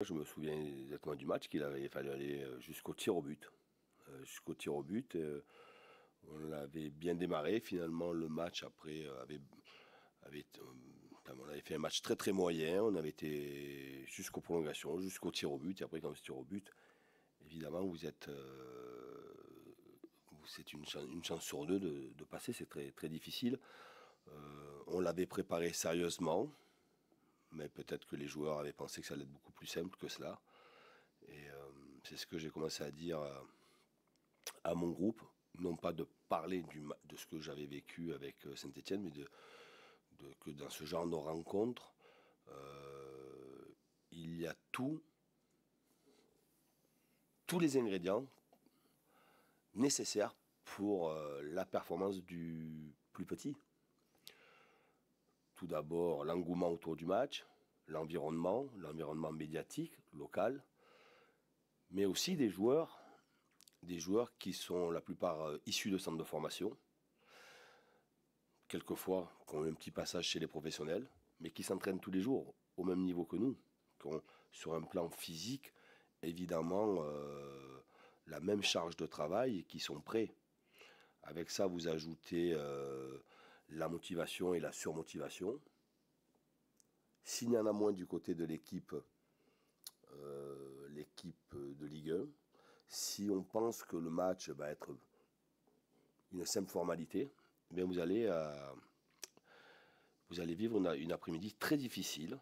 Je me souviens exactement du match qu'il avait fallu aller euh, jusqu'au tir au but. Euh, jusqu'au tir au but. Euh, on l'avait bien démarré. Finalement, le match après avait, on avait fait un match très très moyen. On avait été jusqu'aux prolongations, jusqu'au tir au but. Et après, quand c'est tir au but, évidemment, vous êtes. c'est une, chance, sur deux de, de passer. C'est très très difficile. on l'avait préparé sérieusement mais peut-être que les joueurs avaient pensé que ça allait être beaucoup plus simple que cela. Et euh, c'est ce que j'ai commencé à dire euh, à, mon groupe, non pas de parler de ce que j'avais vécu avec euh, Saint-Etienne, mais de, que dans ce genre de rencontre, il y a tout, tous les ingrédients nécessaires pour la performance du plus petit. Tout d'abord, l'engouement autour du match, l'environnement, l'environnement médiatique, local, mais aussi des joueurs, des joueurs qui sont la plupart euh, issus de centres de formation, quelquefois qui ont eu un petit passage chez les professionnels, mais qui s'entraînent tous les jours au même niveau que nous, qui ont sur un plan physique évidemment euh, la même charge de travail et qui sont prêts. Avec ça, vous ajoutez euh, la motivation et la surmotivation. S'il y en a moins du côté de l'équipe, euh, l'équipe de Ligue 1, si on pense que le match va être une simple formalité, eh bien vous allez, euh, vous allez vivre une après-midi très difficile